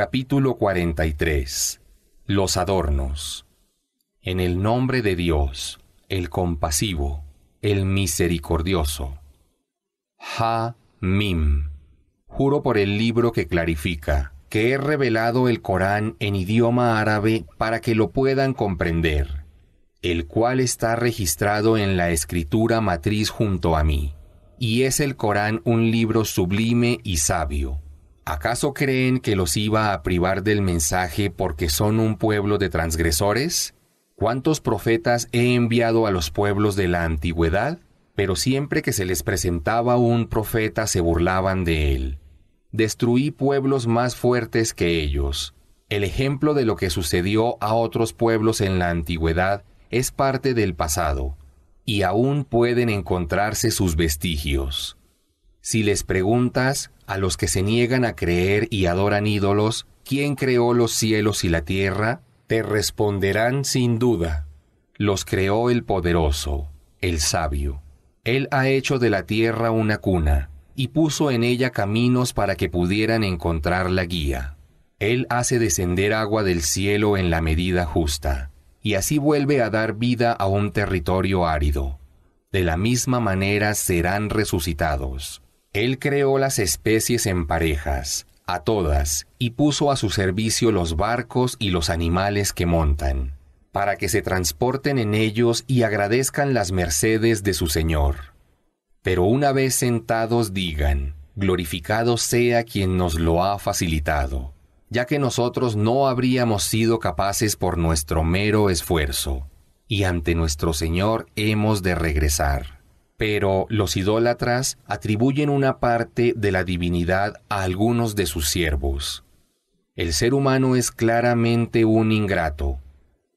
Capítulo 43 Los adornos En el nombre de Dios, el compasivo, el misericordioso. Ha Mim. Juro por el libro que clarifica, que he revelado el Corán en idioma árabe para que lo puedan comprender, el cual está registrado en la escritura matriz junto a mí, y es el Corán un libro sublime y sabio ¿Acaso creen que los iba a privar del mensaje porque son un pueblo de transgresores? ¿Cuántos profetas he enviado a los pueblos de la antigüedad? Pero siempre que se les presentaba un profeta se burlaban de él. Destruí pueblos más fuertes que ellos. El ejemplo de lo que sucedió a otros pueblos en la antigüedad es parte del pasado, y aún pueden encontrarse sus vestigios. Si les preguntas, a los que se niegan a creer y adoran ídolos, ¿quién creó los cielos y la tierra? Te responderán sin duda. Los creó el poderoso, el sabio. Él ha hecho de la tierra una cuna, y puso en ella caminos para que pudieran encontrar la guía. Él hace descender agua del cielo en la medida justa, y así vuelve a dar vida a un territorio árido. De la misma manera serán resucitados. Él creó las especies en parejas, a todas, y puso a su servicio los barcos y los animales que montan, para que se transporten en ellos y agradezcan las mercedes de su Señor. Pero una vez sentados digan, glorificado sea quien nos lo ha facilitado, ya que nosotros no habríamos sido capaces por nuestro mero esfuerzo, y ante nuestro Señor hemos de regresar pero los idólatras atribuyen una parte de la divinidad a algunos de sus siervos. El ser humano es claramente un ingrato.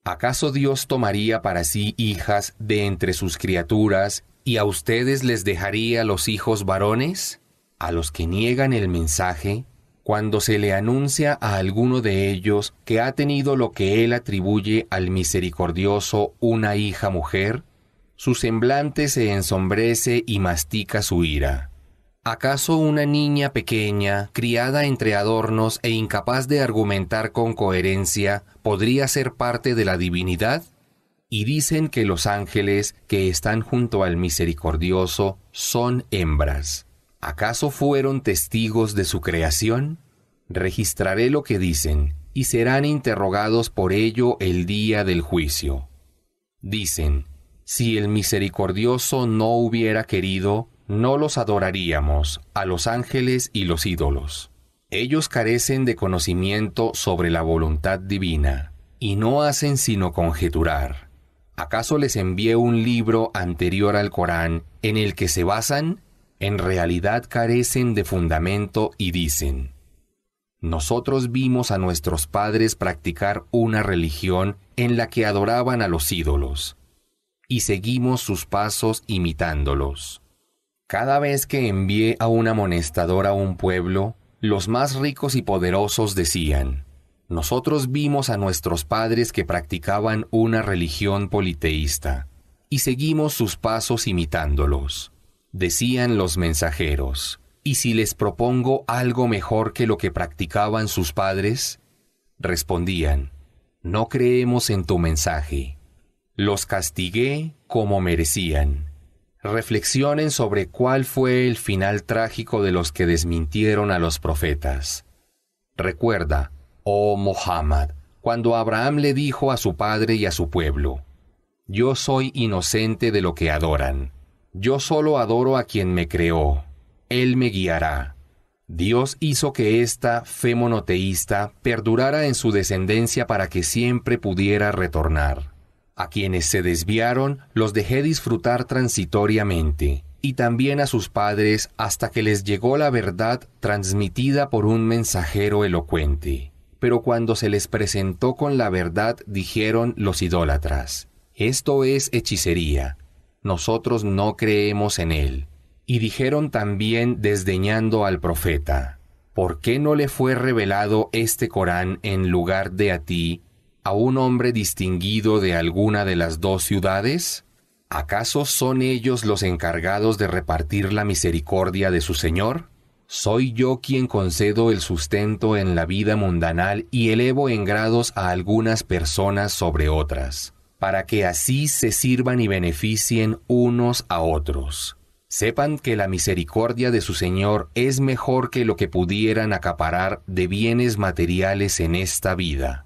¿Acaso Dios tomaría para sí hijas de entre sus criaturas y a ustedes les dejaría los hijos varones? A los que niegan el mensaje, cuando se le anuncia a alguno de ellos que ha tenido lo que él atribuye al misericordioso una hija mujer, su semblante se ensombrece y mastica su ira. ¿Acaso una niña pequeña, criada entre adornos e incapaz de argumentar con coherencia, podría ser parte de la divinidad? Y dicen que los ángeles que están junto al misericordioso son hembras. ¿Acaso fueron testigos de su creación? Registraré lo que dicen, y serán interrogados por ello el día del juicio. Dicen, si el misericordioso no hubiera querido, no los adoraríamos, a los ángeles y los ídolos. Ellos carecen de conocimiento sobre la voluntad divina, y no hacen sino conjeturar. ¿Acaso les envié un libro anterior al Corán en el que se basan? En realidad carecen de fundamento y dicen, nosotros vimos a nuestros padres practicar una religión en la que adoraban a los ídolos y seguimos sus pasos imitándolos. Cada vez que envié a un amonestador a un pueblo, los más ricos y poderosos decían, nosotros vimos a nuestros padres que practicaban una religión politeísta, y seguimos sus pasos imitándolos. Decían los mensajeros, ¿y si les propongo algo mejor que lo que practicaban sus padres? Respondían, no creemos en tu mensaje. Los castigué como merecían. Reflexionen sobre cuál fue el final trágico de los que desmintieron a los profetas. Recuerda, oh Mohammed, cuando Abraham le dijo a su padre y a su pueblo, Yo soy inocente de lo que adoran. Yo solo adoro a quien me creó. Él me guiará. Dios hizo que esta fe monoteísta perdurara en su descendencia para que siempre pudiera retornar. A quienes se desviaron los dejé disfrutar transitoriamente, y también a sus padres hasta que les llegó la verdad transmitida por un mensajero elocuente. Pero cuando se les presentó con la verdad dijeron los idólatras, Esto es hechicería, nosotros no creemos en él. Y dijeron también desdeñando al profeta, ¿por qué no le fue revelado este Corán en lugar de a ti a un hombre distinguido de alguna de las dos ciudades? ¿Acaso son ellos los encargados de repartir la misericordia de su Señor? ¿Soy yo quien concedo el sustento en la vida mundanal y elevo en grados a algunas personas sobre otras, para que así se sirvan y beneficien unos a otros? Sepan que la misericordia de su Señor es mejor que lo que pudieran acaparar de bienes materiales en esta vida.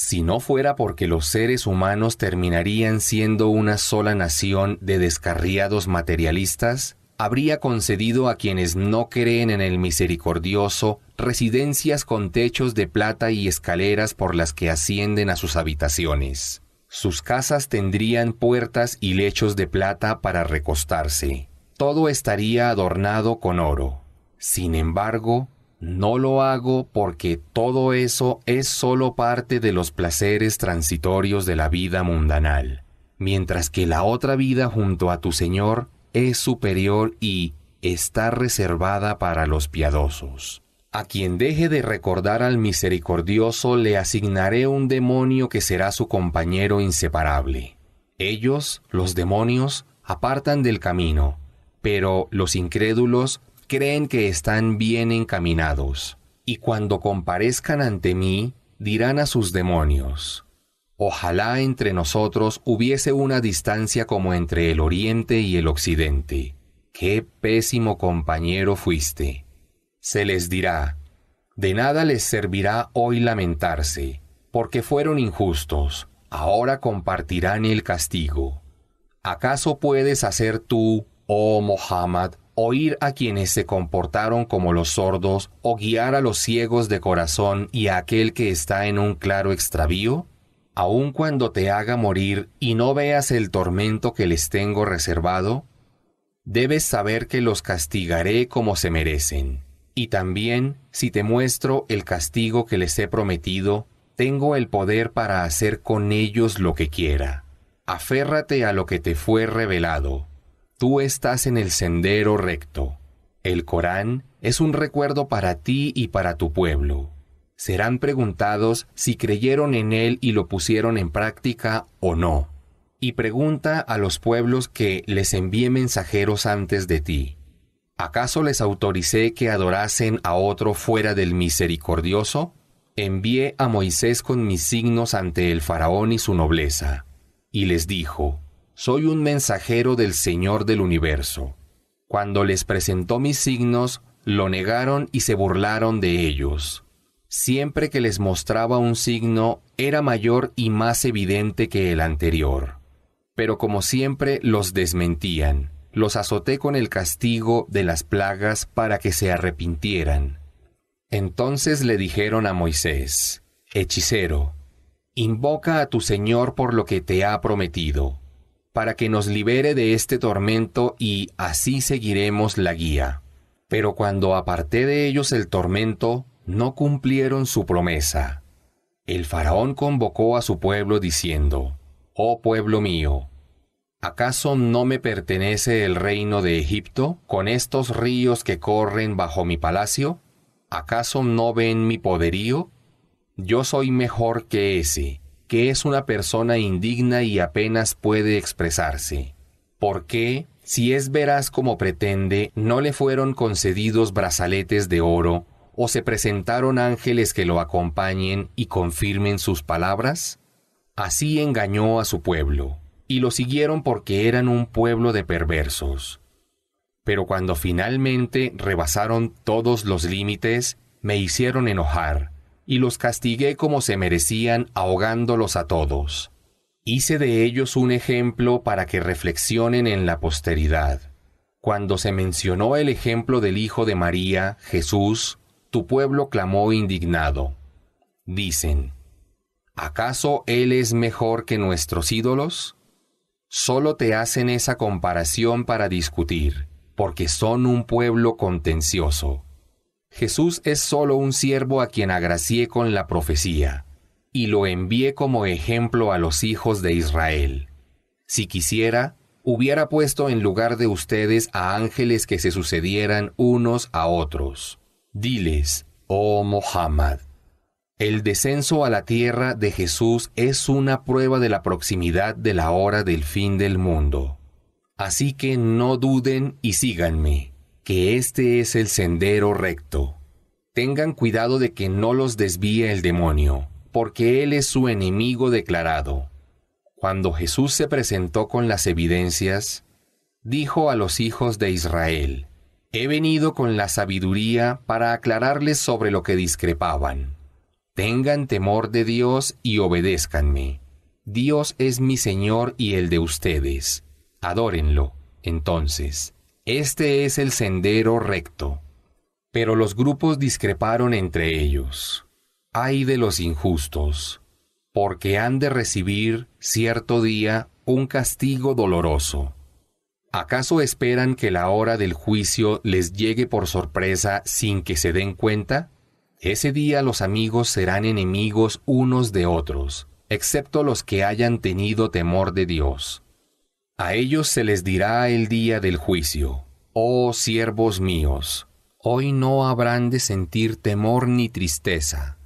Si no fuera porque los seres humanos terminarían siendo una sola nación de descarriados materialistas, habría concedido a quienes no creen en el misericordioso residencias con techos de plata y escaleras por las que ascienden a sus habitaciones. Sus casas tendrían puertas y lechos de plata para recostarse. Todo estaría adornado con oro. Sin embargo, no lo hago porque todo eso es solo parte de los placeres transitorios de la vida mundanal, mientras que la otra vida junto a tu Señor es superior y está reservada para los piadosos. A quien deje de recordar al misericordioso le asignaré un demonio que será su compañero inseparable. Ellos, los demonios, apartan del camino, pero los incrédulos creen que están bien encaminados, y cuando comparezcan ante mí, dirán a sus demonios, Ojalá entre nosotros hubiese una distancia como entre el oriente y el occidente. Qué pésimo compañero fuiste. Se les dirá, de nada les servirá hoy lamentarse, porque fueron injustos, ahora compartirán el castigo. ¿Acaso puedes hacer tú, oh Mohammed, oír a quienes se comportaron como los sordos, o guiar a los ciegos de corazón y a aquel que está en un claro extravío? Aun cuando te haga morir y no veas el tormento que les tengo reservado, debes saber que los castigaré como se merecen. Y también, si te muestro el castigo que les he prometido, tengo el poder para hacer con ellos lo que quiera. Aférrate a lo que te fue revelado Tú estás en el sendero recto. El Corán es un recuerdo para ti y para tu pueblo. Serán preguntados si creyeron en él y lo pusieron en práctica o no. Y pregunta a los pueblos que les envié mensajeros antes de ti. ¿Acaso les autoricé que adorasen a otro fuera del misericordioso? Envié a Moisés con mis signos ante el faraón y su nobleza. Y les dijo, soy un mensajero del Señor del universo. Cuando les presentó mis signos, lo negaron y se burlaron de ellos. Siempre que les mostraba un signo, era mayor y más evidente que el anterior. Pero como siempre, los desmentían. Los azoté con el castigo de las plagas para que se arrepintieran. Entonces le dijeron a Moisés, Hechicero, invoca a tu Señor por lo que te ha prometido para que nos libere de este tormento y así seguiremos la guía. Pero cuando aparté de ellos el tormento, no cumplieron su promesa. El faraón convocó a su pueblo diciendo, Oh pueblo mío, ¿acaso no me pertenece el reino de Egipto con estos ríos que corren bajo mi palacio? ¿Acaso no ven mi poderío? Yo soy mejor que ese que es una persona indigna y apenas puede expresarse. ¿Por qué? Si es veraz como pretende, no le fueron concedidos brazaletes de oro, o se presentaron ángeles que lo acompañen y confirmen sus palabras? Así engañó a su pueblo, y lo siguieron porque eran un pueblo de perversos. Pero cuando finalmente rebasaron todos los límites, me hicieron enojar, y los castigué como se merecían, ahogándolos a todos. Hice de ellos un ejemplo para que reflexionen en la posteridad. Cuando se mencionó el ejemplo del Hijo de María, Jesús, tu pueblo clamó indignado. Dicen, ¿acaso Él es mejor que nuestros ídolos? Solo te hacen esa comparación para discutir, porque son un pueblo contencioso. Jesús es solo un siervo a quien agracié con la profecía, y lo envié como ejemplo a los hijos de Israel. Si quisiera, hubiera puesto en lugar de ustedes a ángeles que se sucedieran unos a otros. Diles, oh Mohammed, el descenso a la tierra de Jesús es una prueba de la proximidad de la hora del fin del mundo. Así que no duden y síganme que este es el sendero recto. Tengan cuidado de que no los desvíe el demonio, porque él es su enemigo declarado. Cuando Jesús se presentó con las evidencias, dijo a los hijos de Israel, He venido con la sabiduría para aclararles sobre lo que discrepaban. Tengan temor de Dios y obedézcanme. Dios es mi Señor y el de ustedes. Adórenlo, entonces. Este es el sendero recto. Pero los grupos discreparon entre ellos. Ay de los injustos, porque han de recibir cierto día un castigo doloroso. ¿Acaso esperan que la hora del juicio les llegue por sorpresa sin que se den cuenta? Ese día los amigos serán enemigos unos de otros, excepto los que hayan tenido temor de Dios. A ellos se les dirá el día del juicio, oh siervos míos, hoy no habrán de sentir temor ni tristeza,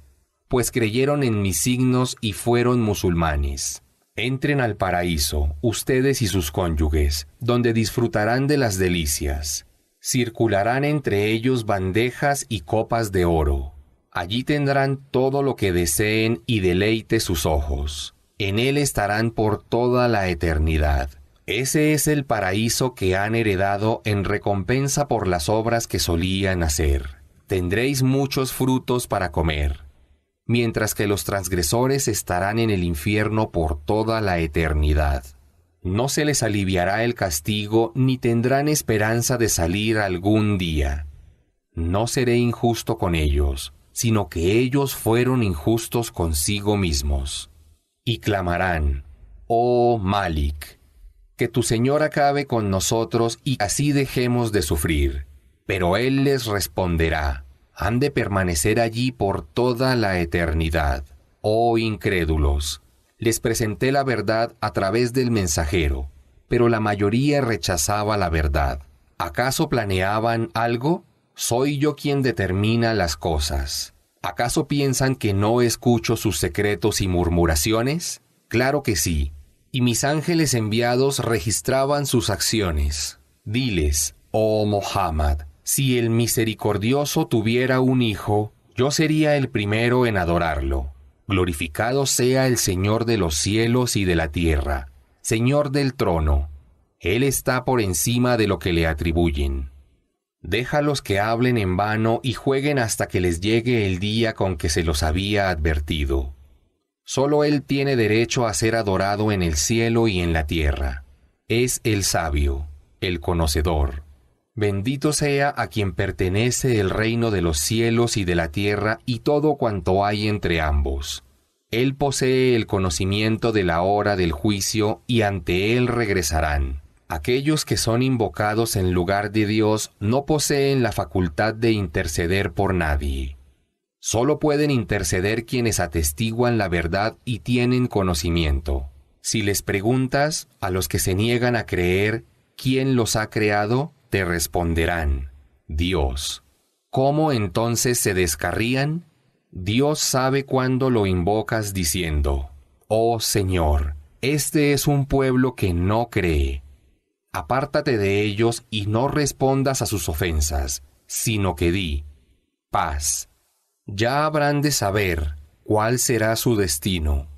pues creyeron en mis signos y fueron musulmanes. Entren al paraíso, ustedes y sus cónyuges, donde disfrutarán de las delicias. Circularán entre ellos bandejas y copas de oro. Allí tendrán todo lo que deseen y deleite sus ojos. En él estarán por toda la eternidad. Ese es el paraíso que han heredado en recompensa por las obras que solían hacer. Tendréis muchos frutos para comer, mientras que los transgresores estarán en el infierno por toda la eternidad. No se les aliviará el castigo ni tendrán esperanza de salir algún día. No seré injusto con ellos, sino que ellos fueron injustos consigo mismos. Y clamarán, Oh Malik, que tu Señor acabe con nosotros y así dejemos de sufrir. Pero Él les responderá, han de permanecer allí por toda la eternidad. Oh incrédulos, les presenté la verdad a través del mensajero, pero la mayoría rechazaba la verdad. ¿Acaso planeaban algo? Soy yo quien determina las cosas. ¿Acaso piensan que no escucho sus secretos y murmuraciones? Claro que sí y mis ángeles enviados registraban sus acciones. Diles, oh Mohammed, si el misericordioso tuviera un hijo, yo sería el primero en adorarlo. Glorificado sea el Señor de los cielos y de la tierra, Señor del trono. Él está por encima de lo que le atribuyen. Déjalos que hablen en vano y jueguen hasta que les llegue el día con que se los había advertido. Solo Él tiene derecho a ser adorado en el cielo y en la tierra. Es el sabio, el conocedor. Bendito sea a quien pertenece el reino de los cielos y de la tierra y todo cuanto hay entre ambos. Él posee el conocimiento de la hora del juicio y ante Él regresarán. Aquellos que son invocados en lugar de Dios no poseen la facultad de interceder por nadie. Solo pueden interceder quienes atestiguan la verdad y tienen conocimiento. Si les preguntas a los que se niegan a creer quién los ha creado, te responderán, Dios. ¿Cómo entonces se descarrían? Dios sabe cuándo lo invocas diciendo, Oh Señor, este es un pueblo que no cree. Apártate de ellos y no respondas a sus ofensas, sino que di, paz ya habrán de saber cuál será su destino.